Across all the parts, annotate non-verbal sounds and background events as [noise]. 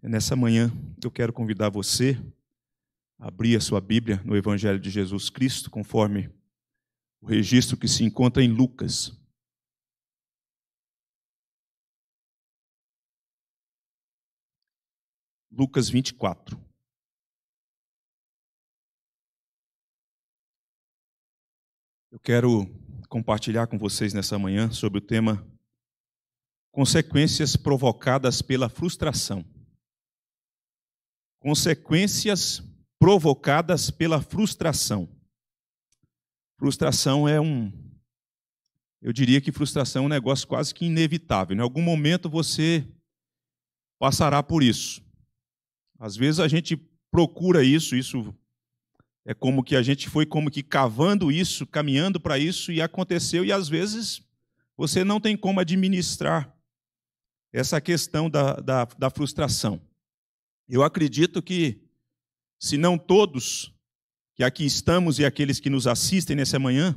Nessa manhã, eu quero convidar você a abrir a sua Bíblia no Evangelho de Jesus Cristo, conforme o registro que se encontra em Lucas. Lucas 24. Eu quero compartilhar com vocês nessa manhã sobre o tema Consequências provocadas pela frustração. Consequências provocadas pela frustração. Frustração é um. Eu diria que frustração é um negócio quase que inevitável. Em algum momento você passará por isso. Às vezes a gente procura isso, isso é como que a gente foi como que cavando isso, caminhando para isso e aconteceu e às vezes você não tem como administrar essa questão da, da, da frustração. Eu acredito que, se não todos que aqui estamos e aqueles que nos assistem nessa manhã,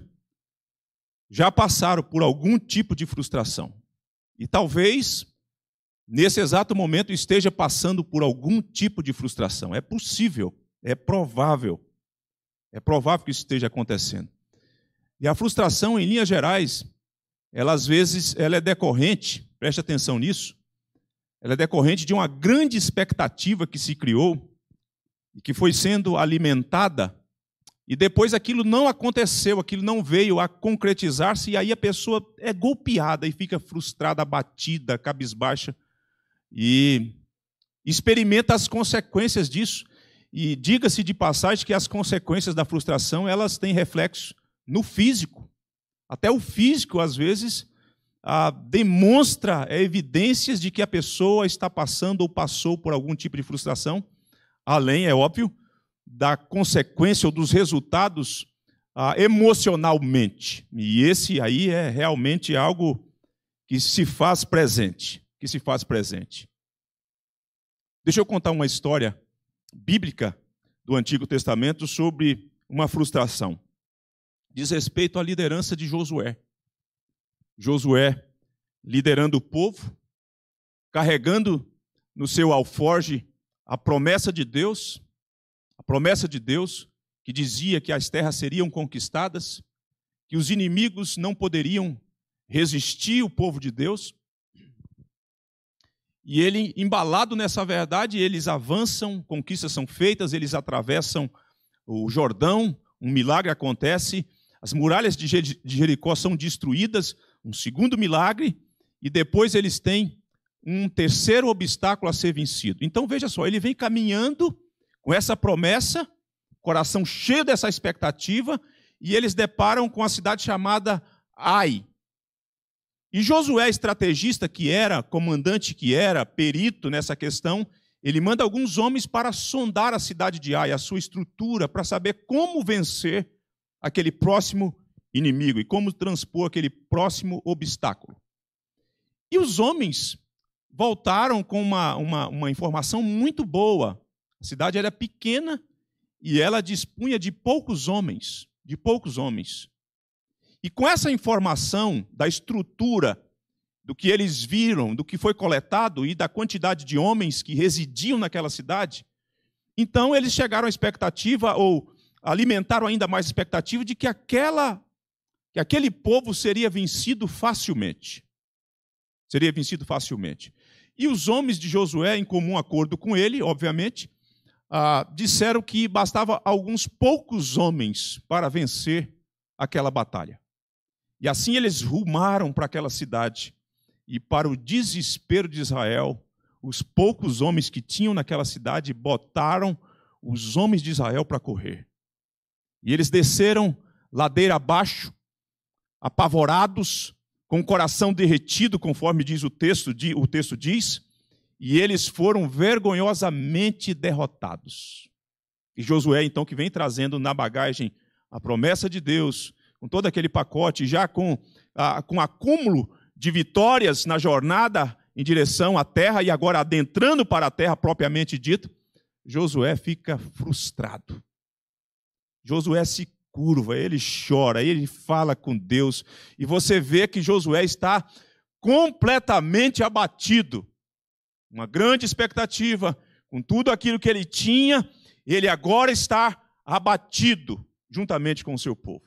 já passaram por algum tipo de frustração. E talvez, nesse exato momento, esteja passando por algum tipo de frustração. É possível, é provável. É provável que isso esteja acontecendo. E a frustração, em linhas gerais, ela às vezes ela é decorrente, preste atenção nisso, ela é decorrente de uma grande expectativa que se criou e que foi sendo alimentada, e depois aquilo não aconteceu, aquilo não veio a concretizar-se, e aí a pessoa é golpeada e fica frustrada, abatida, cabisbaixa, e experimenta as consequências disso. E diga-se de passagem que as consequências da frustração, elas têm reflexo no físico. Até o físico, às vezes, ah, demonstra é, evidências de que a pessoa está passando ou passou por algum tipo de frustração, além, é óbvio, da consequência ou dos resultados ah, emocionalmente. E esse aí é realmente algo que se faz presente, que se faz presente. Deixa eu contar uma história bíblica do Antigo Testamento sobre uma frustração. Diz respeito à liderança de Josué. Josué liderando o povo, carregando no seu alforge a promessa de Deus, a promessa de Deus que dizia que as terras seriam conquistadas, que os inimigos não poderiam resistir o povo de Deus. E ele, embalado nessa verdade, eles avançam, conquistas são feitas, eles atravessam o Jordão, um milagre acontece, as muralhas de Jericó são destruídas, um segundo milagre, e depois eles têm um terceiro obstáculo a ser vencido. Então veja só, ele vem caminhando com essa promessa, coração cheio dessa expectativa, e eles deparam com a cidade chamada Ai. E Josué, estrategista que era, comandante que era, perito nessa questão, ele manda alguns homens para sondar a cidade de Ai, a sua estrutura, para saber como vencer aquele próximo inimigo e como transpor aquele próximo obstáculo. E os homens voltaram com uma, uma, uma informação muito boa. A cidade era pequena e ela dispunha de poucos homens, de poucos homens. E com essa informação da estrutura do que eles viram, do que foi coletado e da quantidade de homens que residiam naquela cidade, então eles chegaram à expectativa ou alimentaram ainda mais a expectativa de que aquela que aquele povo seria vencido facilmente. Seria vencido facilmente. E os homens de Josué, em comum acordo com ele, obviamente, ah, disseram que bastava alguns poucos homens para vencer aquela batalha. E assim eles rumaram para aquela cidade. E, para o desespero de Israel, os poucos homens que tinham naquela cidade botaram os homens de Israel para correr. E eles desceram ladeira abaixo apavorados, com o coração derretido, conforme diz o texto, o texto diz, e eles foram vergonhosamente derrotados. E Josué, então, que vem trazendo na bagagem a promessa de Deus, com todo aquele pacote, já com, com acúmulo de vitórias na jornada em direção à terra e agora adentrando para a terra propriamente dita, Josué fica frustrado. Josué se curva, ele chora, ele fala com Deus. E você vê que Josué está completamente abatido. Uma grande expectativa, com tudo aquilo que ele tinha, ele agora está abatido juntamente com o seu povo.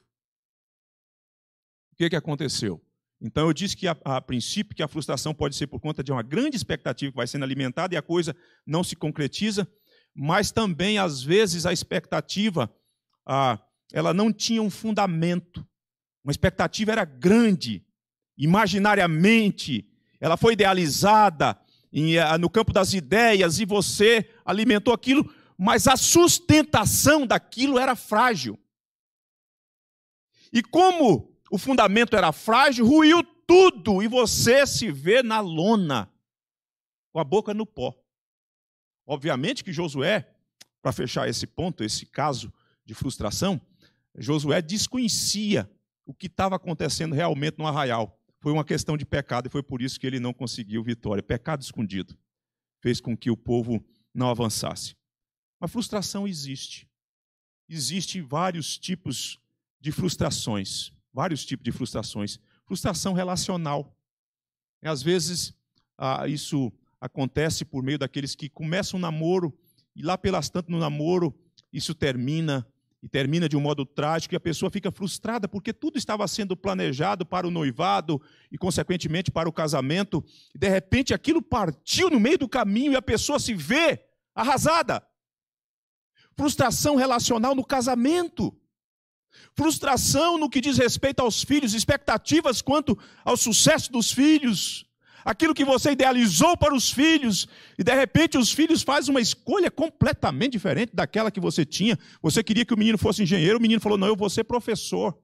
O que, que aconteceu? Então eu disse que a, a, princípio que a frustração pode ser por conta de uma grande expectativa que vai sendo alimentada e a coisa não se concretiza, mas também às vezes a expectativa a, ela não tinha um fundamento. Uma expectativa era grande, imaginariamente, ela foi idealizada eh, no campo das ideias e você alimentou aquilo, mas a sustentação daquilo era frágil. E como o fundamento era frágil, ruiu tudo e você se vê na lona, com a boca no pó. Obviamente que Josué, para fechar esse ponto, esse caso de frustração, Josué desconhecia o que estava acontecendo realmente no arraial. Foi uma questão de pecado e foi por isso que ele não conseguiu vitória. Pecado escondido fez com que o povo não avançasse. A frustração existe. Existem vários tipos de frustrações, vários tipos de frustrações. Frustração relacional. E, às vezes ah, isso acontece por meio daqueles que começam um namoro e lá pelas tantas no namoro isso termina e termina de um modo trágico e a pessoa fica frustrada porque tudo estava sendo planejado para o noivado e, consequentemente, para o casamento, e de repente aquilo partiu no meio do caminho e a pessoa se vê arrasada. Frustração relacional no casamento. Frustração no que diz respeito aos filhos, expectativas quanto ao sucesso dos filhos, aquilo que você idealizou para os filhos, e de repente os filhos fazem uma escolha completamente diferente daquela que você tinha. Você queria que o menino fosse engenheiro, o menino falou: Não, eu vou ser professor.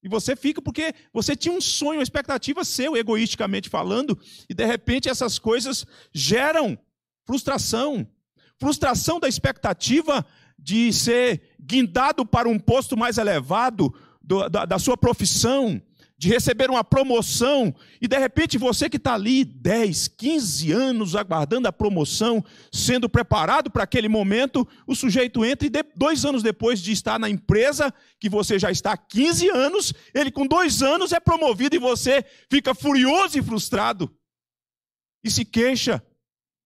E você fica porque você tinha um sonho, uma expectativa seu, egoisticamente falando, e de repente essas coisas geram frustração. Frustração da expectativa de ser guindado para um posto mais elevado do, da, da sua profissão, de receber uma promoção, e de repente você que está ali 10, 15 anos aguardando a promoção, sendo preparado para aquele momento, o sujeito entra e de, dois anos depois de estar na empresa, que você já está há 15 anos, ele com dois anos é promovido e você fica furioso e frustrado, e se queixa,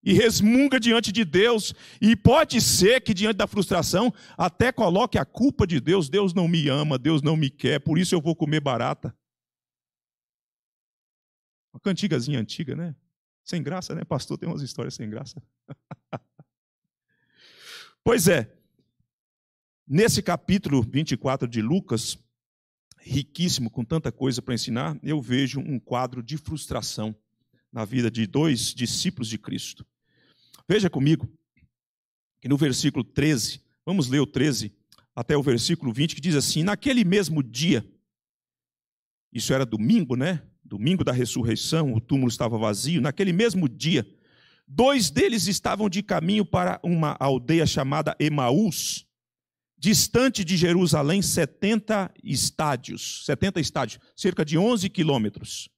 e resmunga diante de Deus, e pode ser que diante da frustração até coloque a culpa de Deus, Deus não me ama, Deus não me quer, por isso eu vou comer barata. Uma cantigazinha antiga, né? Sem graça, né? Pastor tem umas histórias sem graça. [laughs] pois é. Nesse capítulo 24 de Lucas, riquíssimo, com tanta coisa para ensinar, eu vejo um quadro de frustração na vida de dois discípulos de Cristo. Veja comigo que no versículo 13, vamos ler o 13 até o versículo 20, que diz assim: Naquele mesmo dia, isso era domingo, né? domingo da ressurreição, o túmulo estava vazio. Naquele mesmo dia, dois deles estavam de caminho para uma aldeia chamada Emaús, distante de Jerusalém 70 estádios, 70 estádios, cerca de 11 quilômetros.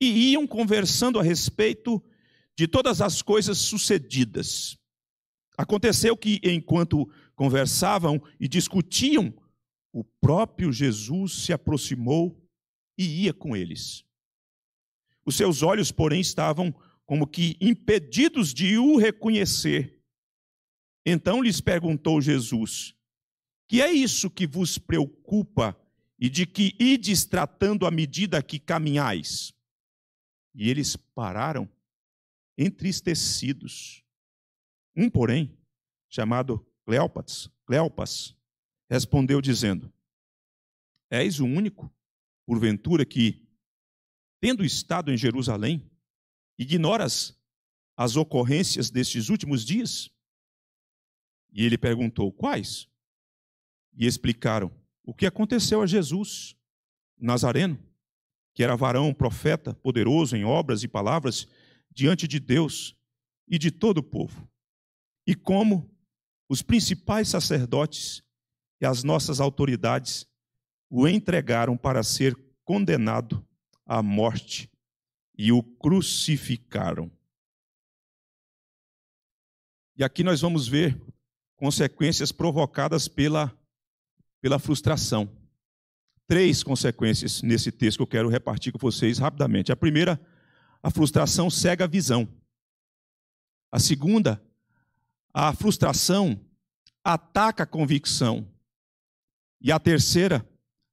E iam conversando a respeito de todas as coisas sucedidas. Aconteceu que, enquanto conversavam e discutiam, o próprio Jesus se aproximou e ia com eles. Os seus olhos, porém, estavam como que impedidos de o reconhecer. Então lhes perguntou Jesus: Que é isso que vos preocupa e de que ides tratando à medida que caminhais? E eles pararam, entristecidos. Um, porém, chamado Cleopas, Cleopas respondeu dizendo: És o único porventura, que, tendo estado em Jerusalém, ignoras as ocorrências destes últimos dias? E ele perguntou: Quais? E explicaram o que aconteceu a Jesus, Nazareno, que era varão, profeta, poderoso em obras e palavras diante de Deus e de todo o povo, e como os principais sacerdotes e as nossas autoridades o entregaram para ser condenado à morte e o crucificaram. E aqui nós vamos ver consequências provocadas pela, pela frustração. Três consequências nesse texto que eu quero repartir com vocês rapidamente. A primeira, a frustração cega a visão. A segunda, a frustração ataca a convicção. E a terceira,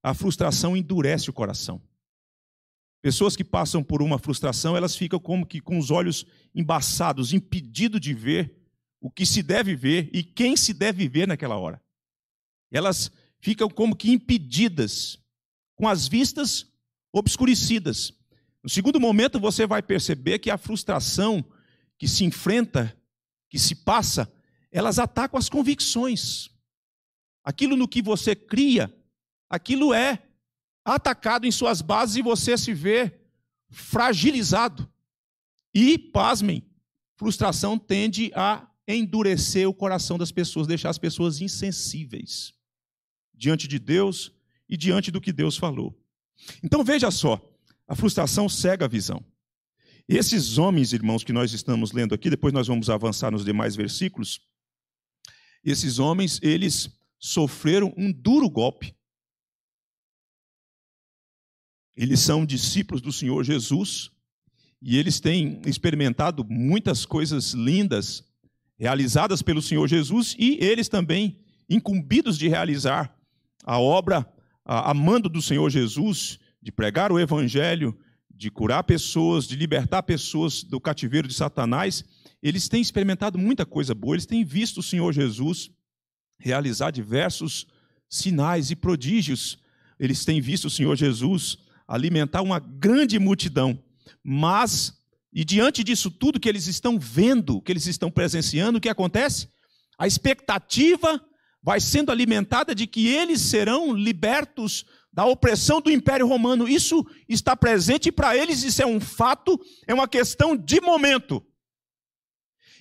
a frustração endurece o coração. Pessoas que passam por uma frustração, elas ficam como que com os olhos embaçados, impedido de ver o que se deve ver e quem se deve ver naquela hora. Elas ficam como que impedidas, com as vistas obscurecidas. No segundo momento, você vai perceber que a frustração que se enfrenta, que se passa, elas atacam as convicções. Aquilo no que você cria aquilo é atacado em suas bases e você se vê fragilizado. E, pasmem, frustração tende a endurecer o coração das pessoas, deixar as pessoas insensíveis diante de Deus e diante do que Deus falou. Então veja só, a frustração cega a visão. Esses homens, irmãos, que nós estamos lendo aqui, depois nós vamos avançar nos demais versículos, esses homens, eles sofreram um duro golpe. Eles são discípulos do Senhor Jesus e eles têm experimentado muitas coisas lindas realizadas pelo Senhor Jesus e eles também incumbidos de realizar a obra a, a mando do Senhor Jesus, de pregar o evangelho, de curar pessoas, de libertar pessoas do cativeiro de Satanás, eles têm experimentado muita coisa boa, eles têm visto o Senhor Jesus realizar diversos sinais e prodígios. Eles têm visto o Senhor Jesus alimentar uma grande multidão. Mas, e diante disso tudo que eles estão vendo, que eles estão presenciando, o que acontece? A expectativa vai sendo alimentada de que eles serão libertos da opressão do Império Romano. Isso está presente para eles, isso é um fato, é uma questão de momento.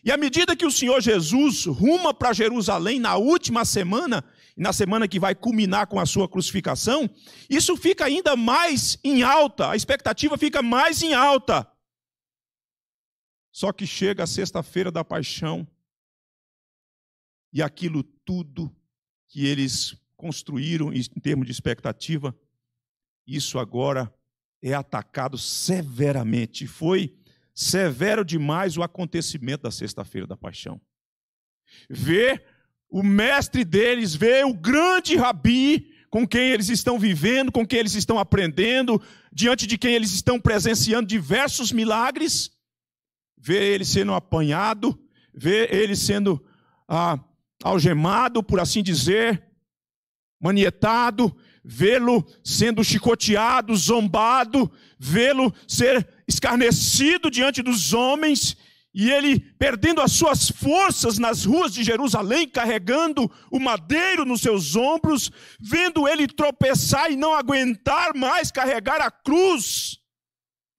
E à medida que o Senhor Jesus ruma para Jerusalém na última semana, e na semana que vai culminar com a sua crucificação, isso fica ainda mais em alta, a expectativa fica mais em alta. Só que chega a sexta-feira da paixão e aquilo tudo que eles construíram em termos de expectativa, isso agora é atacado severamente. Foi severo demais o acontecimento da sexta-feira da paixão. Ver o mestre deles vê o grande rabi com quem eles estão vivendo, com quem eles estão aprendendo, diante de quem eles estão presenciando diversos milagres, vê ele sendo apanhado, vê ele sendo ah, algemado, por assim dizer, manietado, vê-lo sendo chicoteado, zombado, vê-lo ser escarnecido diante dos homens, e ele perdendo as suas forças nas ruas de Jerusalém, carregando o madeiro nos seus ombros, vendo ele tropeçar e não aguentar mais carregar a cruz,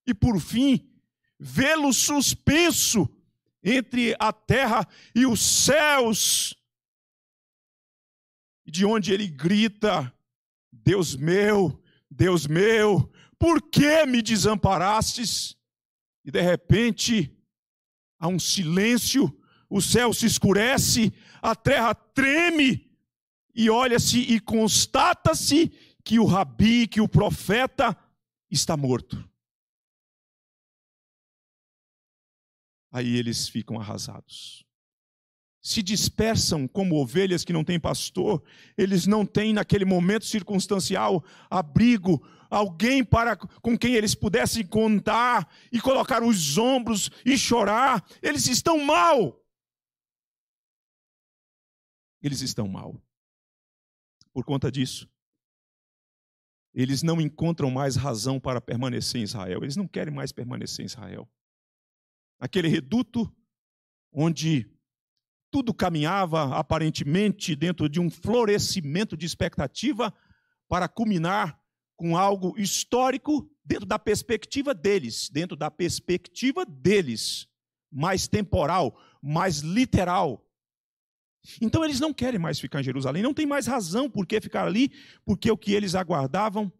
e por fim, vê-lo suspenso entre a terra e os céus, de onde ele grita: Deus meu, Deus meu, por que me desamparastes? E de repente, Há um silêncio, o céu se escurece, a terra treme, e olha-se e constata-se que o rabi, que o profeta está morto. Aí eles ficam arrasados. Se dispersam como ovelhas que não têm pastor, eles não têm naquele momento circunstancial abrigo, alguém para com quem eles pudessem contar e colocar os ombros e chorar. Eles estão mal. Eles estão mal. Por conta disso, eles não encontram mais razão para permanecer em Israel. Eles não querem mais permanecer em Israel. Aquele reduto onde tudo caminhava aparentemente dentro de um florescimento de expectativa para culminar com algo histórico dentro da perspectiva deles, dentro da perspectiva deles, mais temporal, mais literal. Então eles não querem mais ficar em Jerusalém, não tem mais razão por que ficar ali, porque o que eles aguardavam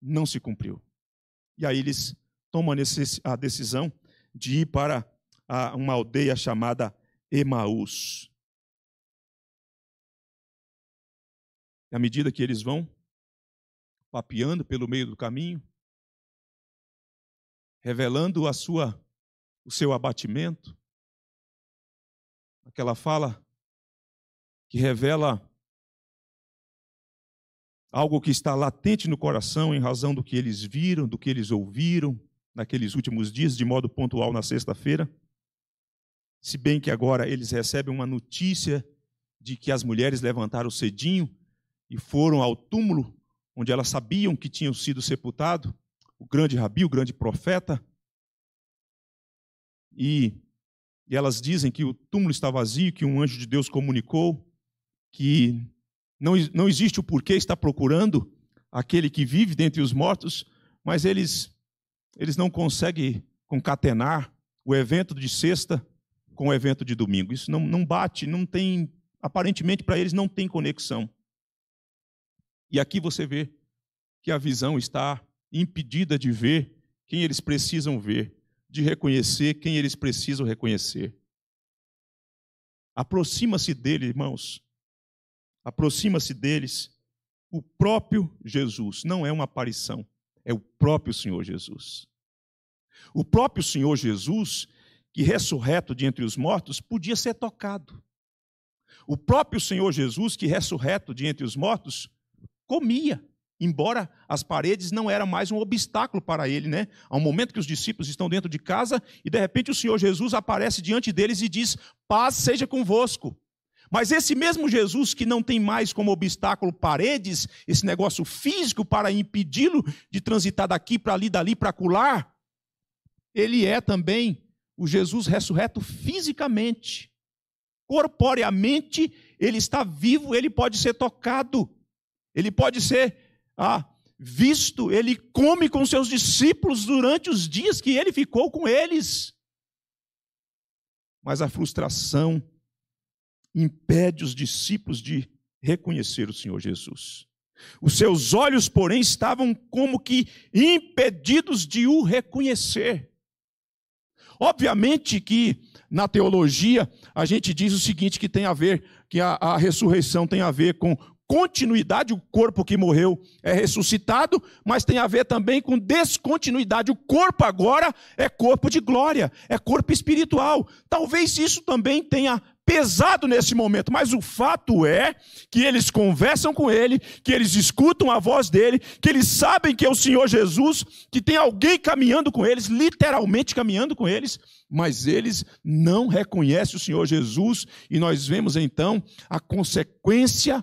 não se cumpriu. E aí eles tomam a decisão de ir para uma aldeia chamada Emaús. E à medida que eles vão, papeando pelo meio do caminho, revelando a sua o seu abatimento. Aquela fala que revela algo que está latente no coração em razão do que eles viram, do que eles ouviram naqueles últimos dias, de modo pontual na sexta-feira. Se bem que agora eles recebem uma notícia de que as mulheres levantaram cedinho e foram ao túmulo onde elas sabiam que tinham sido sepultado, o grande rabi, o grande profeta, e, e elas dizem que o túmulo está vazio, que um anjo de Deus comunicou, que não, não existe o porquê estar procurando aquele que vive dentre os mortos, mas eles, eles não conseguem concatenar o evento de sexta com o evento de domingo. Isso não, não bate, não tem, aparentemente para eles não tem conexão. E aqui você vê que a visão está impedida de ver quem eles precisam ver, de reconhecer quem eles precisam reconhecer. Aproxima-se dele, irmãos. Aproxima-se deles o próprio Jesus, não é uma aparição, é o próprio Senhor Jesus. O próprio Senhor Jesus, que ressurreto de entre os mortos, podia ser tocado. O próprio Senhor Jesus, que ressurreto de entre os mortos, comia, embora as paredes não eram mais um obstáculo para ele, né? Há um momento que os discípulos estão dentro de casa e de repente o Senhor Jesus aparece diante deles e diz: "Paz seja convosco". Mas esse mesmo Jesus que não tem mais como obstáculo paredes, esse negócio físico para impedi-lo de transitar daqui para ali, dali para acular, ele é também o Jesus ressurreto fisicamente. Corporeamente, ele está vivo, ele pode ser tocado. Ele pode ser ah, visto, ele come com seus discípulos durante os dias que ele ficou com eles. Mas a frustração impede os discípulos de reconhecer o Senhor Jesus. Os seus olhos, porém, estavam como que impedidos de o reconhecer. Obviamente que na teologia a gente diz o seguinte que tem a ver que a, a ressurreição tem a ver com, continuidade, o corpo que morreu é ressuscitado, mas tem a ver também com descontinuidade. O corpo agora é corpo de glória, é corpo espiritual. Talvez isso também tenha pesado nesse momento, mas o fato é que eles conversam com ele, que eles escutam a voz dele, que eles sabem que é o Senhor Jesus, que tem alguém caminhando com eles, literalmente caminhando com eles, mas eles não reconhecem o Senhor Jesus e nós vemos então a consequência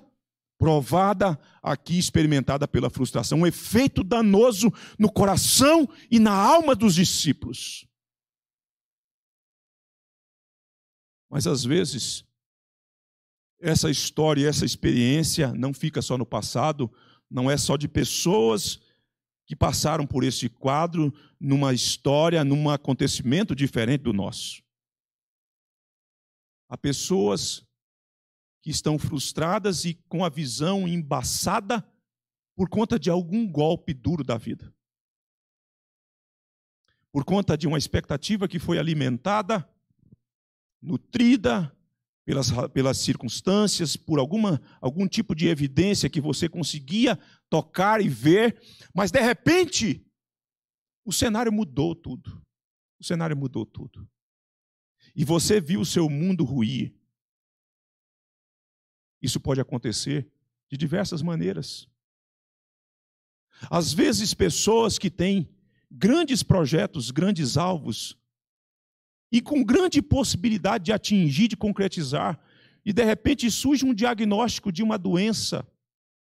provada aqui, experimentada pela frustração, um efeito danoso no coração e na alma dos discípulos. Mas às vezes, essa história, essa experiência não fica só no passado, não é só de pessoas que passaram por esse quadro, numa história, num acontecimento diferente do nosso. Há pessoas que estão frustradas e com a visão embaçada por conta de algum golpe duro da vida. Por conta de uma expectativa que foi alimentada, nutrida pelas, pelas circunstâncias, por alguma, algum tipo de evidência que você conseguia tocar e ver, mas de repente o cenário mudou tudo. O cenário mudou tudo. E você viu o seu mundo ruir. Isso pode acontecer de diversas maneiras. Às vezes, pessoas que têm grandes projetos, grandes alvos, e com grande possibilidade de atingir, de concretizar, e de repente surge um diagnóstico de uma doença,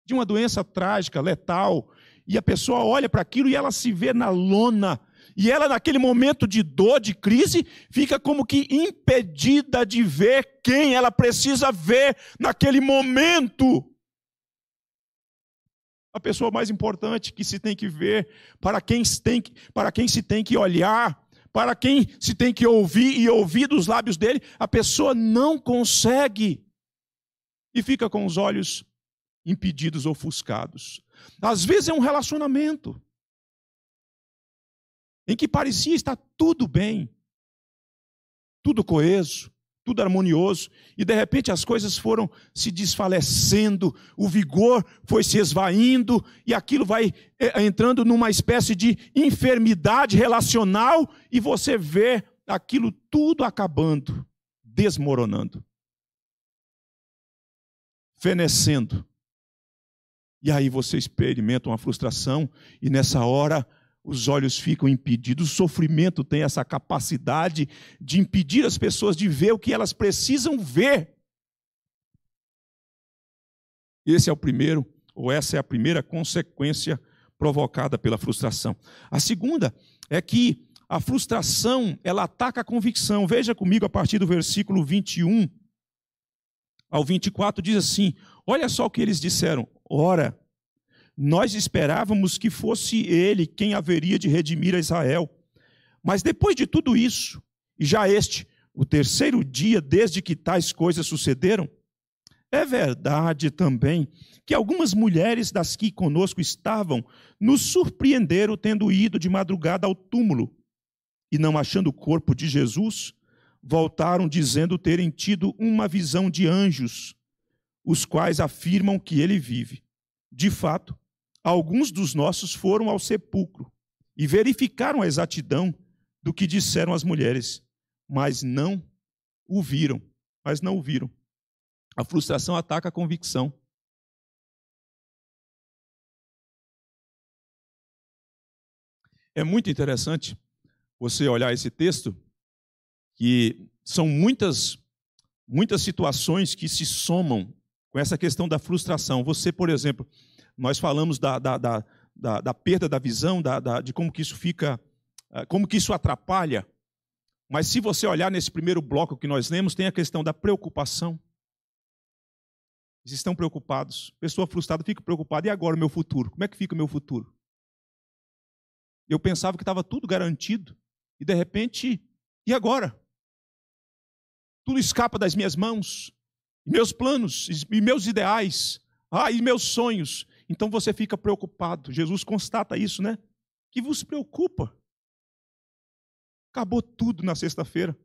de uma doença trágica, letal, e a pessoa olha para aquilo e ela se vê na lona e ela, naquele momento de dor, de crise, fica como que impedida de ver quem ela precisa ver naquele momento. A pessoa mais importante que se tem que ver, para quem, tem que, para quem se tem que olhar, para quem se tem que ouvir e ouvir dos lábios dele, a pessoa não consegue e fica com os olhos impedidos, ofuscados. Às vezes é um relacionamento em que parecia estar tudo bem, tudo coeso, tudo harmonioso, e de repente as coisas foram se desfalecendo, o vigor foi se esvaindo, e aquilo vai é, entrando numa espécie de enfermidade relacional, e você vê aquilo tudo acabando, desmoronando, fenecendo. E aí você experimenta uma frustração, e nessa hora os olhos ficam impedidos, o sofrimento tem essa capacidade de impedir as pessoas de ver o que elas precisam ver. Esse é o primeiro, ou essa é a primeira consequência provocada pela frustração. A segunda é que a frustração, ela ataca a convicção. Veja comigo a partir do versículo 21 ao 24 diz assim: Olha só o que eles disseram. Ora, nós esperávamos que fosse ele quem haveria de redimir a Israel. Mas depois de tudo isso, e já este, o terceiro dia desde que tais coisas sucederam, é verdade também que algumas mulheres das que conosco estavam nos surpreenderam tendo ido de madrugada ao túmulo e, não achando o corpo de Jesus, voltaram dizendo terem tido uma visão de anjos, os quais afirmam que ele vive. De fato, alguns dos nossos foram ao sepulcro e verificaram a exatidão do que disseram as mulheres, mas não ouviram, mas não ouviram. A frustração ataca a convicção. É muito interessante você olhar esse texto, que são muitas muitas situações que se somam com essa questão da frustração. Você, por exemplo, nós falamos da, da, da, da, da perda da visão, da, da, de como que isso fica, ah, como que isso atrapalha. Mas se você olhar nesse primeiro bloco que nós lemos, tem a questão da preocupação. Eles estão preocupados. Pessoa frustrada fica preocupada. E agora o meu futuro? Como é que fica o meu futuro? Eu pensava que estava tudo garantido. E de repente, e agora? Tudo escapa das minhas mãos. E meus planos, e meus ideais. Ah, e meus sonhos. Então você fica preocupado. Jesus constata isso, né? Que vos preocupa. Acabou tudo na sexta-feira.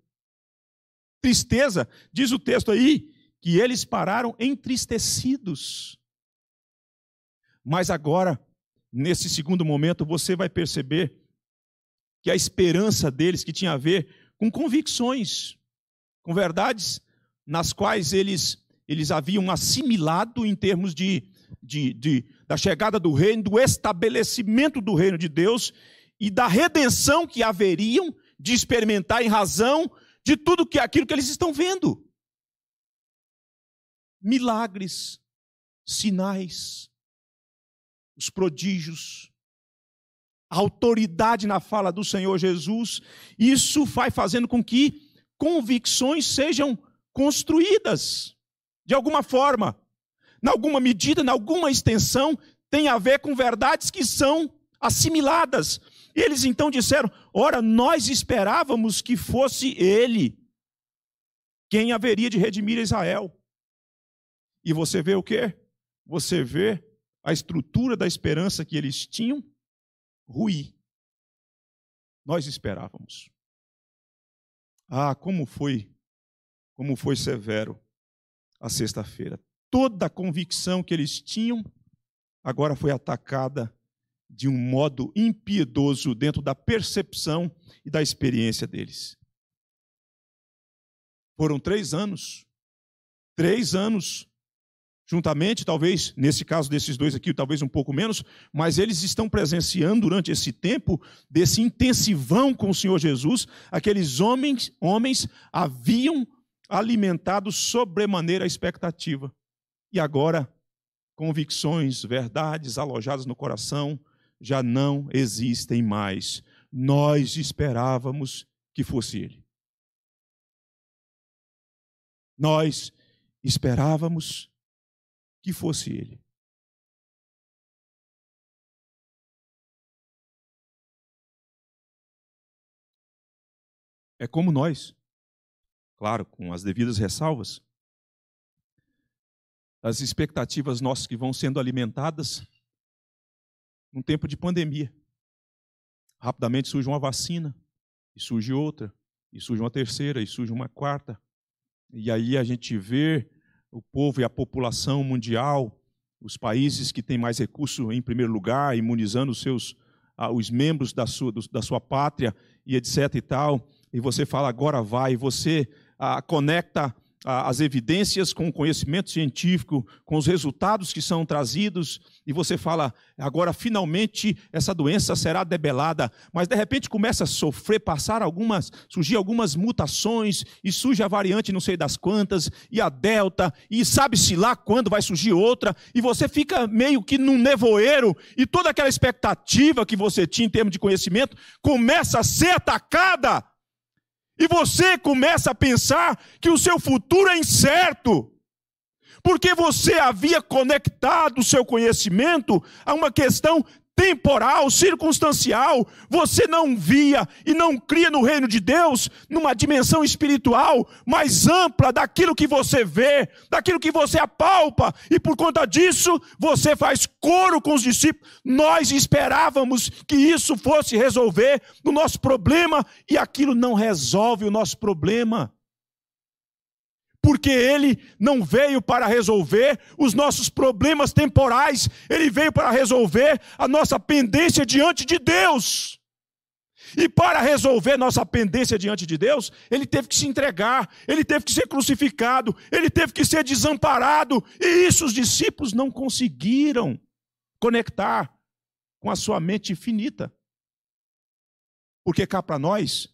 Tristeza, diz o texto aí, que eles pararam entristecidos. Mas agora, nesse segundo momento, você vai perceber que a esperança deles, que tinha a ver com convicções, com verdades nas quais eles, eles haviam assimilado em termos de, de, de, da chegada do reino, do estabelecimento do reino de Deus e da redenção que haveriam de experimentar em razão de tudo que aquilo que eles estão vendo. Milagres, sinais, os prodígios, a autoridade na fala do Senhor Jesus, isso vai fazendo com que convicções sejam construídas de alguma forma em alguma medida, em alguma extensão, tem a ver com verdades que são assimiladas. Eles então disseram: ora, nós esperávamos que fosse ele quem haveria de redimir Israel. E você vê o quê? Você vê a estrutura da esperança que eles tinham ruir. Nós esperávamos. Ah, como foi, como foi severo a sexta-feira toda a convicção que eles tinham, agora foi atacada de um modo impiedoso dentro da percepção e da experiência deles. Foram três anos, três anos, juntamente, talvez, nesse caso desses dois aqui, talvez um pouco menos, mas eles estão presenciando durante esse tempo desse intensivão com o Senhor Jesus, aqueles homens, homens haviam alimentado sobremaneira a expectativa. E agora, convicções, verdades alojadas no coração já não existem mais. Nós esperávamos que fosse Ele. Nós esperávamos que fosse Ele. É como nós, claro, com as devidas ressalvas, as expectativas nossas que vão sendo alimentadas num tempo de pandemia. Rapidamente surge uma vacina, e surge outra, e surge uma terceira, e surge uma quarta. E aí a gente vê o povo e a população mundial, os países que têm mais recurso em primeiro lugar, imunizando os seus os membros da sua, da sua pátria e etc e tal. E você fala agora vai, você ah, conecta as evidências, com o conhecimento científico, com os resultados que são trazidos, e você fala, agora finalmente essa doença será debelada, mas de repente começa a sofrer, passar algumas, surgir algumas mutações, e surge a variante não sei das quantas, e a delta, e sabe-se lá quando vai surgir outra, e você fica meio que num nevoeiro, e toda aquela expectativa que você tinha em termos de conhecimento começa a ser atacada e você começa a pensar que o seu futuro é incerto, porque você havia conectado o seu conhecimento a uma questão temporal, circunstancial, você não via e não cria no reino de Deus numa dimensão espiritual mais ampla daquilo que você vê, daquilo que você apalpa, e por conta disso você faz coro com os discípulos. Nós esperávamos que isso fosse resolver o nosso problema e aquilo não resolve o nosso problema porque ele não veio para resolver os nossos problemas temporais, ele veio para resolver a nossa pendência diante de Deus. E para resolver nossa pendência diante de Deus, ele teve que se entregar, ele teve que ser crucificado, ele teve que ser desamparado, e isso os discípulos não conseguiram conectar com a sua mente finita. Porque cá para nós,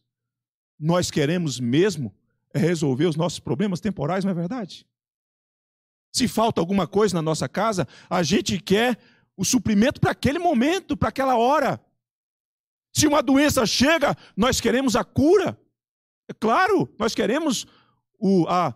nós queremos mesmo é resolver os nossos problemas temporais, não é verdade? Se falta alguma coisa na nossa casa, a gente quer o suprimento para aquele momento, para aquela hora. Se uma doença chega, nós queremos a cura. É claro, nós queremos o, a,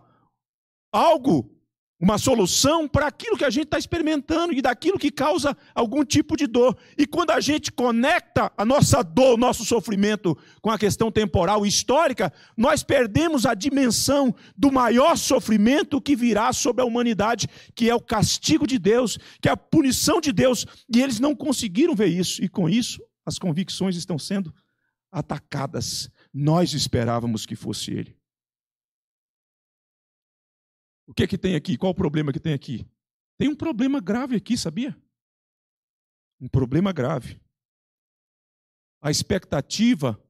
algo uma solução para aquilo que a gente está experimentando e daquilo que causa algum tipo de dor. E quando a gente conecta a nossa dor, o nosso sofrimento com a questão temporal e histórica, nós perdemos a dimensão do maior sofrimento que virá sobre a humanidade, que é o castigo de Deus, que é a punição de Deus. E eles não conseguiram ver isso. E com isso, as convicções estão sendo atacadas. Nós esperávamos que fosse ele. O que é que tem aqui? Qual o problema que tem aqui? Tem um problema grave aqui, sabia? Um problema grave. A expectativa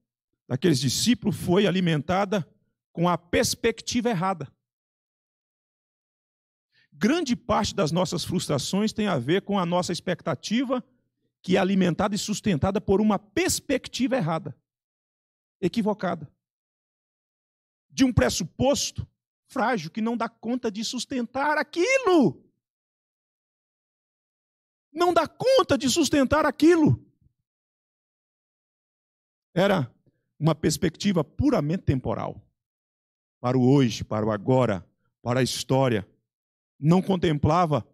daqueles discípulos foi alimentada com a perspectiva errada. Grande parte das nossas frustrações tem a ver com a nossa expectativa que é alimentada e sustentada por uma perspectiva errada, equivocada, de um pressuposto frágil que não dá conta de sustentar aquilo. Não dá conta de sustentar aquilo. Era uma perspectiva puramente temporal. Para o hoje, para o agora, para a história. Não contemplava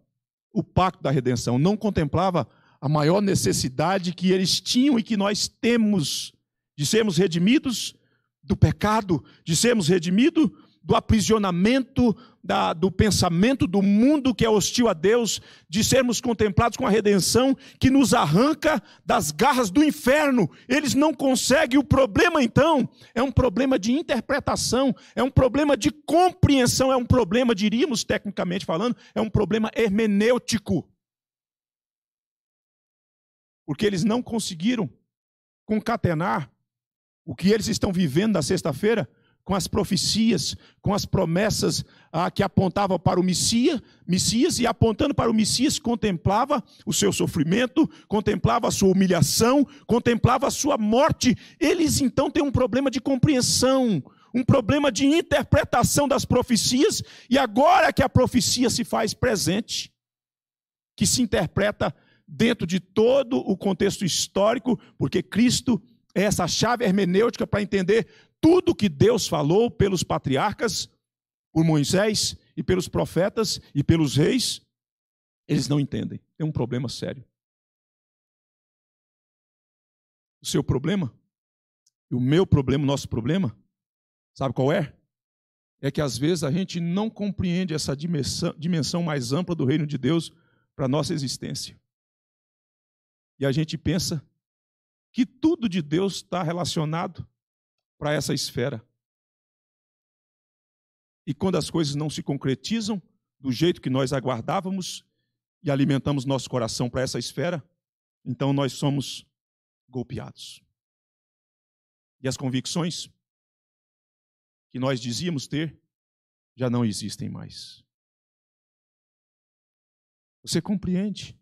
o pacto da redenção, não contemplava a maior necessidade que eles tinham e que nós temos de sermos redimidos do pecado, de sermos redimidos do aprisionamento da, do pensamento do mundo que é hostil a Deus, de sermos contemplados com a redenção que nos arranca das garras do inferno. Eles não conseguem. O problema, então, é um problema de interpretação, é um problema de compreensão, é um problema, diríamos tecnicamente falando, é um problema hermenêutico. Porque eles não conseguiram concatenar o que eles estão vivendo na sexta-feira com as profecias, com as promessas ah, que apontavam para o Messias, Messias, e apontando para o Messias, contemplava o seu sofrimento, contemplava a sua humilhação, contemplava a sua morte. Eles então têm um problema de compreensão, um problema de interpretação das profecias, e agora que a profecia se faz presente, que se interpreta dentro de todo o contexto histórico, porque Cristo é essa chave hermenêutica para entender tudo que Deus falou pelos patriarcas, por Moisés e pelos profetas e pelos reis, eles não entendem. É um problema sério. O seu problema e o meu problema, o nosso problema, sabe qual é? É que às vezes a gente não compreende essa dimensão, dimensão mais ampla do reino de Deus para a nossa existência. E a gente pensa que tudo de Deus está relacionado para essa esfera. E quando as coisas não se concretizam do jeito que nós aguardávamos e alimentamos nosso coração para essa esfera, então nós somos golpeados. E as convicções que nós dizíamos ter já não existem mais. Você compreende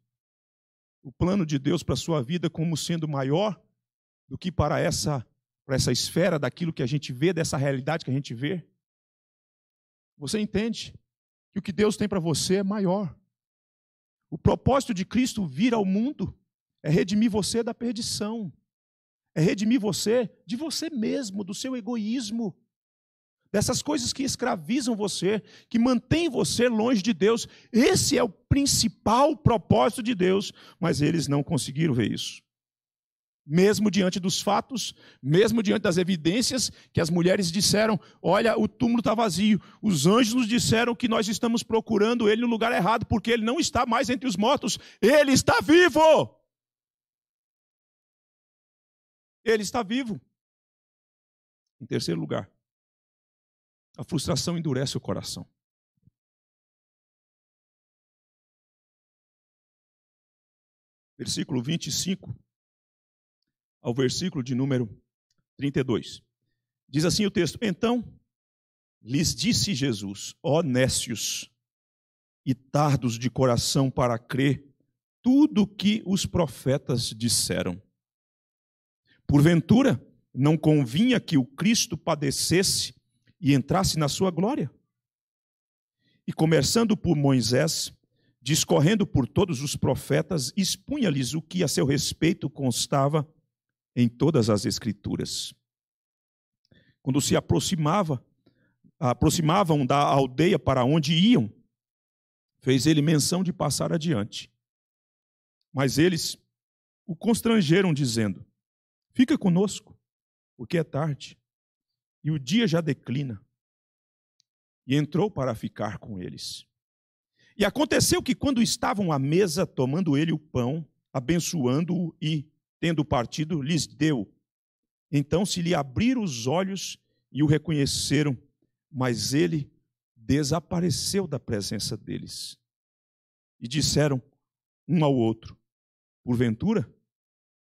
o plano de Deus para a sua vida como sendo maior do que para essa para essa esfera daquilo que a gente vê, dessa realidade que a gente vê, você entende que o que Deus tem para você é maior. O propósito de Cristo vir ao mundo é redimir você da perdição, é redimir você de você mesmo, do seu egoísmo, dessas coisas que escravizam você, que mantêm você longe de Deus. Esse é o principal propósito de Deus, mas eles não conseguiram ver isso mesmo diante dos fatos, mesmo diante das evidências que as mulheres disseram: olha, o túmulo está vazio. Os anjos nos disseram que nós estamos procurando ele no lugar errado, porque ele não está mais entre os mortos, ele está vivo. Ele está vivo. Em terceiro lugar, a frustração endurece o coração. Versículo 25 ao versículo de número 32. Diz assim o texto: Então lhes disse Jesus, ó nécios e tardos de coração para crer tudo o que os profetas disseram. Porventura, não convinha que o Cristo padecesse e entrasse na sua glória? E começando por Moisés, discorrendo por todos os profetas, expunha-lhes o que a seu respeito constava em todas as Escrituras. Quando se aproximava, aproximavam da aldeia para onde iam, fez ele menção de passar adiante. Mas eles o constrangeram, dizendo: Fica conosco, porque é tarde, e o dia já declina. E entrou para ficar com eles. E aconteceu que, quando estavam à mesa, tomando ele o pão, abençoando-o e tendo partido, lhes deu. Então se lhe abriram os olhos e o reconheceram, mas ele desapareceu da presença deles. E disseram um ao outro: Porventura,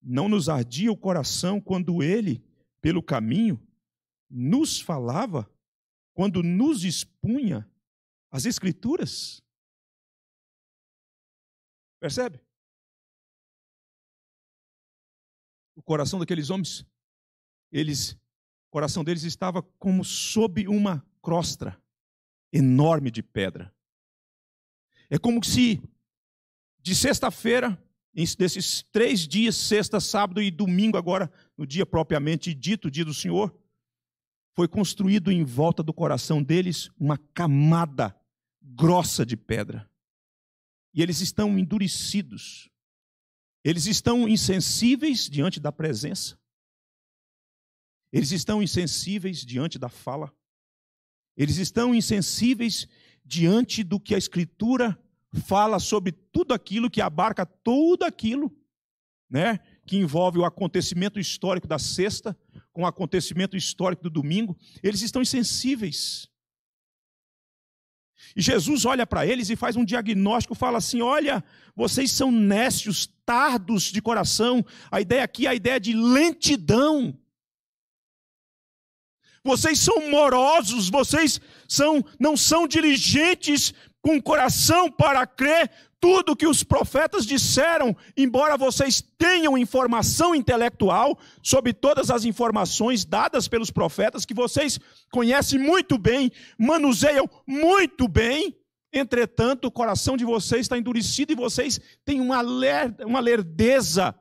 não nos ardia o coração quando ele, pelo caminho, nos falava, quando nos expunha as Escrituras? Percebe? o coração daqueles homens, eles, o coração deles estava como sob uma crosta enorme de pedra. É como se de sexta-feira, desses três dias, sexta, sábado e domingo, agora, no dia propriamente dito, o dia do Senhor, foi construído em volta do coração deles uma camada grossa de pedra. E eles estão endurecidos. Eles estão insensíveis diante da presença. Eles estão insensíveis diante da fala. Eles estão insensíveis diante do que a Escritura fala sobre tudo aquilo que abarca tudo aquilo, né? Que envolve o acontecimento histórico da sexta com o acontecimento histórico do domingo. Eles estão insensíveis e Jesus olha para eles e faz um diagnóstico, fala assim: olha, vocês são nécios, tardos de coração. A ideia aqui é a ideia de lentidão. Vocês são morosos, vocês são, não são diligentes com o coração para crer, tudo que os profetas disseram, embora vocês tenham informação intelectual sobre todas as informações dadas pelos profetas, que vocês conhecem muito bem, manuseiam muito bem, entretanto, o coração de vocês está endurecido e vocês têm uma, ler, uma lerdeza.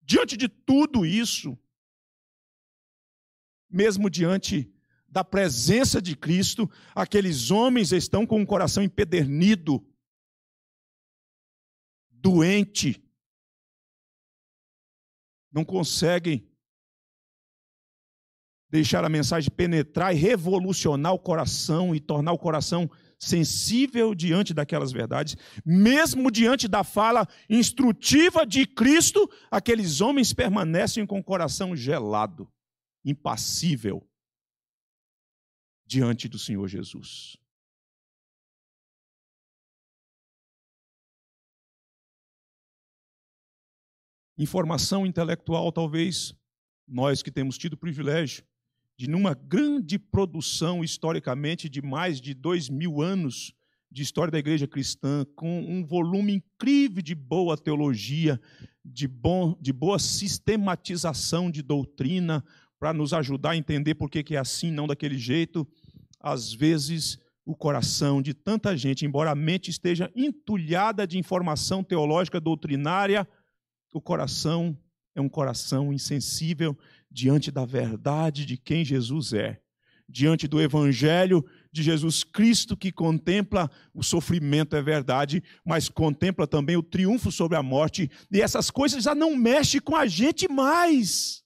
Diante de tudo isso, mesmo diante da presença de Cristo, aqueles homens estão com o coração empedernido, doente, não conseguem deixar a mensagem penetrar e revolucionar o coração e tornar o coração sensível diante daquelas verdades, mesmo diante da fala instrutiva de Cristo, aqueles homens permanecem com o coração gelado, impassível diante do Senhor Jesus. Informação intelectual, talvez, nós que temos tido o privilégio de, numa grande produção historicamente de mais de dois mil anos de história da igreja cristã, com um volume incrível de boa teologia, de, bom, de boa sistematização de doutrina, para nos ajudar a entender por que é assim, não daquele jeito. Às vezes, o coração de tanta gente, embora a mente esteja entulhada de informação teológica doutrinária, o coração é um coração insensível diante da verdade de quem Jesus é, diante do evangelho de Jesus Cristo que contempla o sofrimento, é verdade, mas contempla também o triunfo sobre a morte, e essas coisas já não mexem com a gente mais.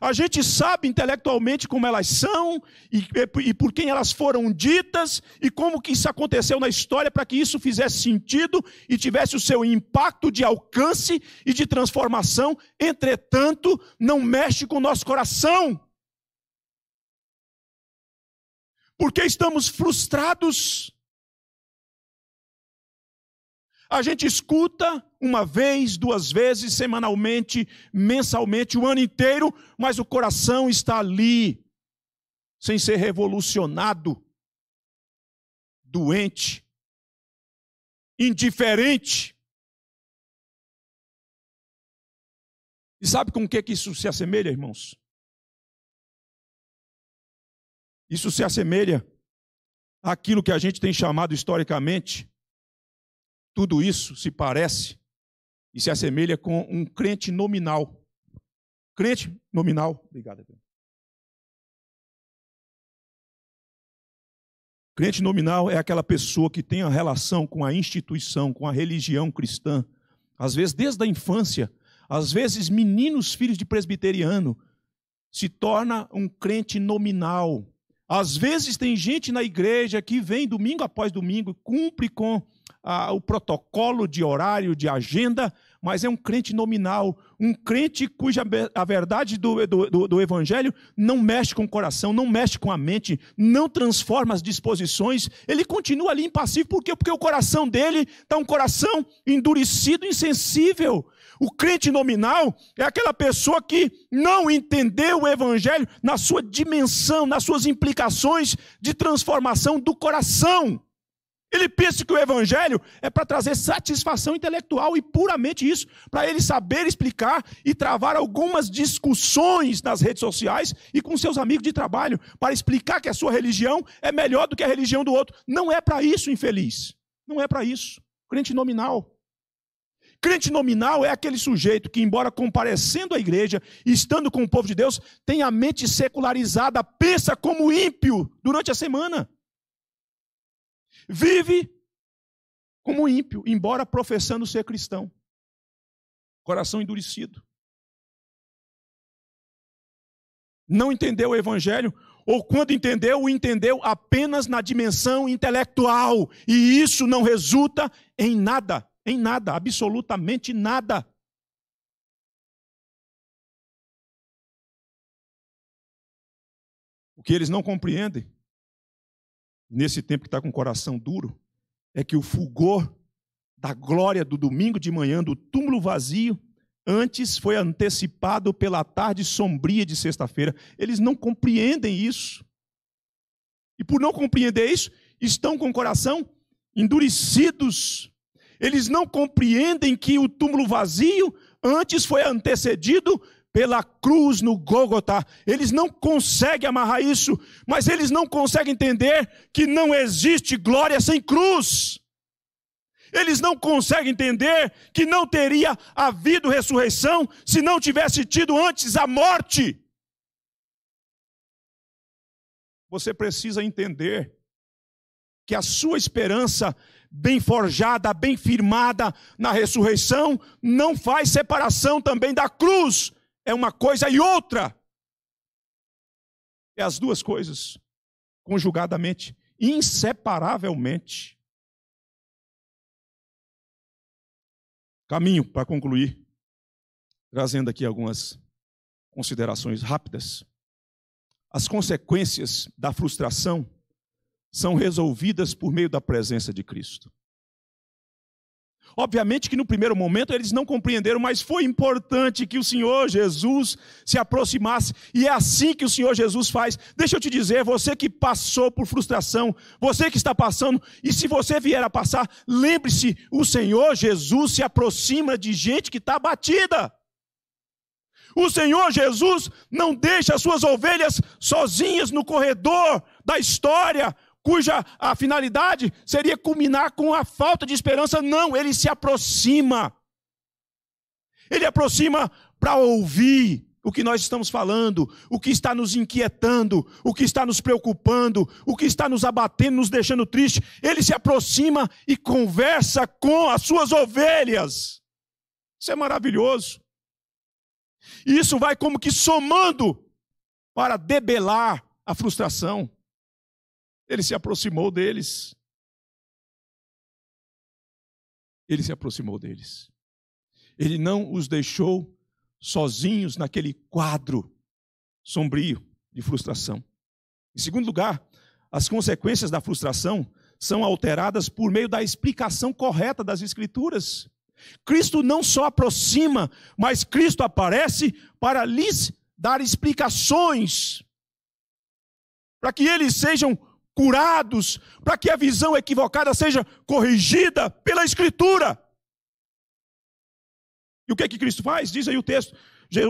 A gente sabe intelectualmente como elas são e, e, por quem elas foram ditas e como que isso aconteceu na história para que isso fizesse sentido e tivesse o seu impacto de alcance e de transformação. Entretanto, não mexe com o nosso coração. Porque estamos frustrados. A gente escuta, uma vez, duas vezes, semanalmente, mensalmente, o ano inteiro, mas o coração está ali, sem ser revolucionado, doente, indiferente. E sabe com o que isso se assemelha, irmãos? Isso se assemelha àquilo que a gente tem chamado historicamente. Tudo isso se parece e se assemelha com um crente nominal. Crente nominal. Obrigado, Crente nominal é aquela pessoa que tem a relação com a instituição, com a religião cristã, às vezes desde a infância, às vezes meninos filhos de presbiteriano, se torna um crente nominal, às vezes tem gente na igreja que vem domingo após domingo, cumpre com ah, o protocolo de horário, de agenda, mas é um crente nominal, um crente cuja a verdade do, do, do, Evangelho não mexe com o coração, não mexe com a mente, não transforma as disposições, ele continua ali impassível, por quê? Porque o coração dele está um coração endurecido, insensível, o crente nominal é aquela pessoa que não entendeu o evangelho na sua dimensão, nas suas implicações de transformação do coração. Ele pensa que o evangelho é para trazer satisfação intelectual e puramente isso, para ele saber explicar e travar algumas discussões nas redes sociais e com seus amigos de trabalho, para explicar que a sua religião é melhor do que a religião do outro. Não é para isso, infeliz. Não é para isso. Crente nominal. Crente nominal é aquele sujeito que, embora comparecendo à igreja, estando com o povo de Deus, tem a mente secularizada, pensa como ímpio durante a semana. Vive como ímpio, embora professando ser cristão. Coração endurecido. Não entendeu o evangelho, ou quando entendeu, o entendeu apenas na dimensão intelectual, e isso não resulta em nada em nada, absolutamente nada. O que eles não compreendem, nesse tempo que está com o coração duro, é que o fulgor da glória do domingo de manhã, do túmulo vazio, antes foi antecipado pela tarde sombria de sexta-feira. Eles não compreendem isso. E por não compreender isso, estão com o coração endurecidos. Eles não compreendem que o túmulo vazio antes foi antecedido pela cruz no Gólgota. Eles não conseguem amarrar isso, mas eles não conseguem entender que não existe glória sem cruz. Eles não conseguem entender que não teria havido ressurreição se não tivesse tido antes a morte. Você precisa entender que a sua esperança bem forjada, bem firmada na ressurreição, não faz separação também da cruz. É uma coisa e outra. É as duas coisas, conjugadamente, inseparavelmente. Caminho para concluir, trazendo aqui algumas considerações rápidas. As consequências da frustração são resolvidas por meio da presença de Cristo. Obviamente que no primeiro momento eles não compreenderam, mas foi importante que o Senhor Jesus se aproximasse, e é assim que o Senhor Jesus faz. Deixa eu te dizer, você que passou por frustração, você que está passando, e se você vier a passar, lembre-se: o Senhor Jesus se aproxima de gente que está batida. O Senhor Jesus não deixa as suas ovelhas sozinhas no corredor da história, cuja a finalidade seria culminar com a falta de esperança. Não, ele se aproxima. Ele aproxima para ouvir o que nós estamos falando, o que está nos inquietando, o que está nos preocupando, o que está nos abatendo, nos deixando triste. Ele se aproxima e conversa com as suas ovelhas. Isso é maravilhoso. isso vai como que somando para debelar a frustração. Ele se aproximou deles. Ele se aproximou deles. Ele não os deixou sozinhos naquele quadro sombrio de frustração. Em segundo lugar, as consequências da frustração são alteradas por meio da explicação correta das Escrituras. Cristo não só aproxima, mas Cristo aparece para lhes dar explicações, para que eles sejam curados, para que a visão equivocada seja corrigida pela Escritura. E o que é que Cristo faz? Diz aí o texto.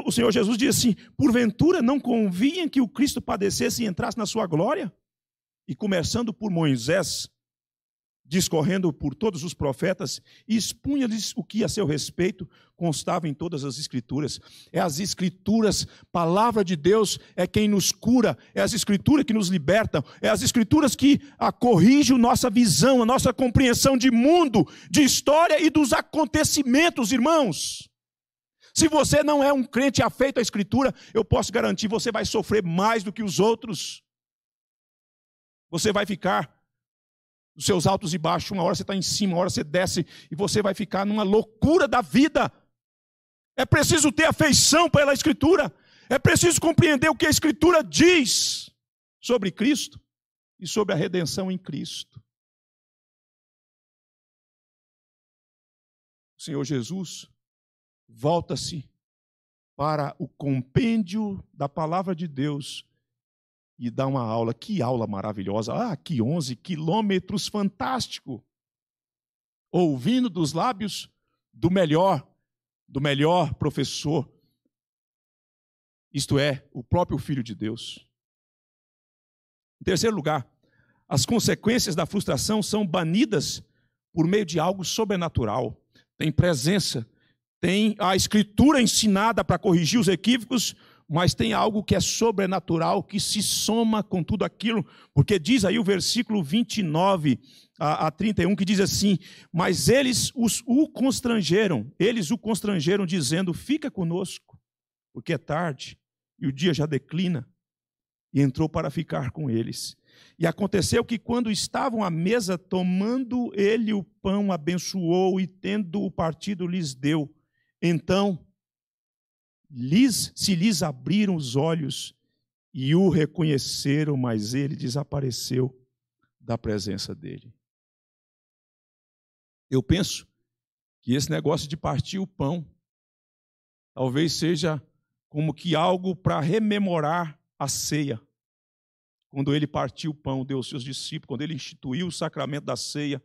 O Senhor Jesus diz assim: Porventura não convinha que o Cristo padecesse e entrasse na sua glória? E começando por Moisés, discorrendo por todos os profetas, e expunha-lhes o que a seu respeito constava em todas as escrituras. É as escrituras, palavra de Deus é quem nos cura, é as escrituras que nos libertam, é as escrituras que ah, a nossa visão, a nossa compreensão de mundo, de história e dos acontecimentos, irmãos. Se você não é um crente afeito à escritura, eu posso garantir, você vai sofrer mais do que os outros. Você vai ficar os seus altos e baixos, uma hora você está em cima, uma hora você desce, e você vai ficar numa loucura da vida. É preciso ter afeição pela Escritura, é preciso compreender o que a Escritura diz sobre Cristo e sobre a redenção em Cristo. O Senhor Jesus volta-se para o compêndio da palavra de Deus e dá uma aula. Que aula maravilhosa! Ah, que 11 quilômetros, fantástico! Ouvindo dos lábios do melhor, do melhor professor, isto é, o próprio Filho de Deus. Em terceiro lugar, as consequências da frustração são banidas por meio de algo sobrenatural. Tem presença, tem a escritura ensinada para corrigir os equívocos mas tem algo que é sobrenatural, que se soma com tudo aquilo, porque diz aí o versículo 29 a, a 31, que diz assim: Mas eles os, o constrangeram, eles o constrangeram, dizendo: Fica conosco, porque é tarde e o dia já declina. E entrou para ficar com eles. E aconteceu que, quando estavam à mesa, tomando ele o pão, abençoou e, tendo o partido, lhes deu. Então lhes, se lhes abriram os olhos e o reconheceram, mas ele desapareceu da presença dele. Eu penso que esse negócio de partir o pão talvez seja como que algo para rememorar a ceia. Quando ele partiu o pão, deu aos seus discípulos, quando ele instituiu o sacramento da ceia.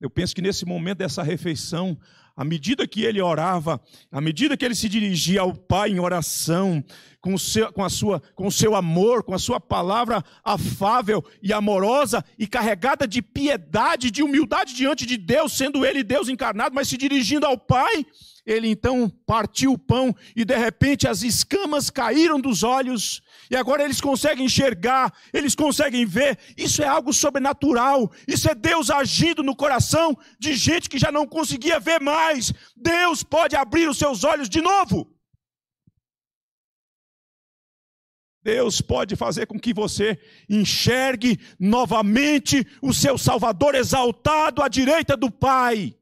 Eu penso que nesse momento dessa refeição, à medida que ele orava, à medida que ele se dirigia ao Pai em oração, com o seu, com a sua, com o seu amor, com a sua palavra afável e amorosa e carregada de piedade, de humildade diante de Deus, sendo ele Deus encarnado, mas se dirigindo ao Pai, ele então partiu o pão e de repente as escamas caíram dos olhos e agora eles conseguem enxergar, eles conseguem ver. Isso é algo sobrenatural. Isso é Deus agindo no coração de gente que já não conseguia ver mais. Deus pode abrir os seus olhos de novo. Deus pode fazer com que você enxergue novamente o seu Salvador exaltado à direita do Pai.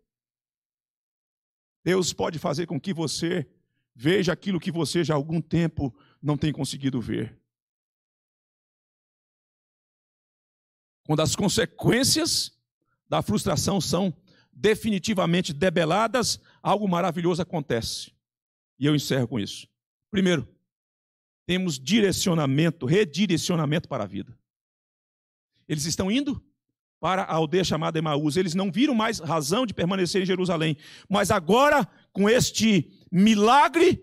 Deus pode fazer com que você veja aquilo que você já há algum tempo não tem conseguido ver. Quando as consequências da frustração são definitivamente debeladas, algo maravilhoso acontece. E eu encerro com isso. Primeiro, temos direcionamento, redirecionamento para a vida. Eles estão indo para a aldeia chamada Emaús. Eles não viram mais razão de permanecer em Jerusalém. Mas agora, com este milagre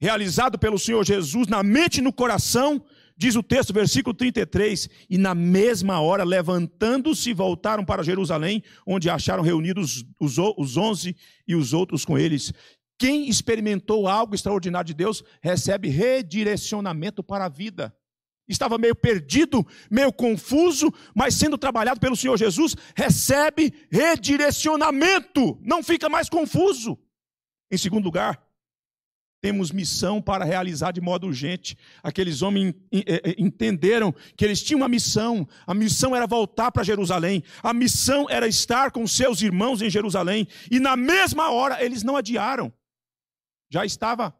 realizado pelo Senhor Jesus na mente e no coração, diz o texto, versículo 33, e na mesma hora, levantando-se, voltaram para Jerusalém, onde acharam reunidos os, os onze e os outros com eles. Quem experimentou algo extraordinário de Deus recebe redirecionamento para a vida estava meio perdido, meio confuso, mas sendo trabalhado pelo Senhor Jesus, recebe redirecionamento, não fica mais confuso. Em segundo lugar, temos missão para realizar de modo urgente. Aqueles homens eh, eh, entenderam que eles tinham uma missão. A missão era voltar para Jerusalém. A missão era estar com seus irmãos em Jerusalém. E na mesma hora eles não adiaram. Já estava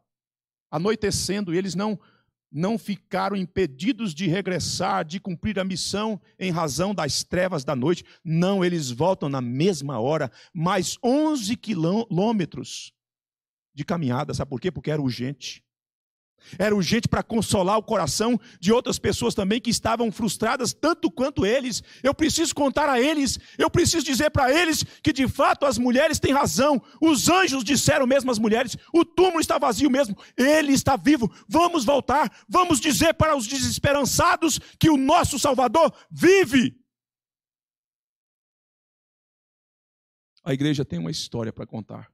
anoitecendo e eles não não ficaram impedidos de regressar, de cumprir a missão em razão das trevas da noite. Não, eles voltam na mesma hora, mais 11 quilômetros de caminhada. Sabe por quê? Porque era urgente. Era urgente para consolar o coração de outras pessoas também que estavam frustradas tanto quanto eles. Eu preciso contar a eles, eu preciso dizer para eles que de fato as mulheres têm razão. Os anjos disseram mesmo às mulheres: o túmulo está vazio mesmo, ele está vivo. Vamos voltar, vamos dizer para os desesperançados que o nosso Salvador vive. A igreja tem uma história para contar.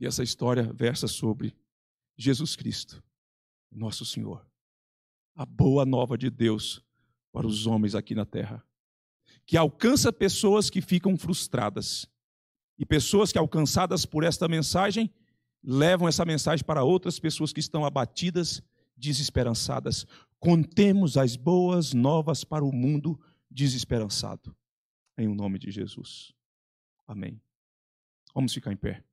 E essa história versa sobre Jesus Cristo, nosso Senhor. A boa nova de Deus para os homens aqui na terra, que alcança pessoas que ficam frustradas. E pessoas que, alcançadas por esta mensagem, levam essa mensagem para outras pessoas que estão abatidas, desesperançadas. Contemos as boas novas para o mundo desesperançado. Em o nome de Jesus. Amém. Vamos ficar em pé.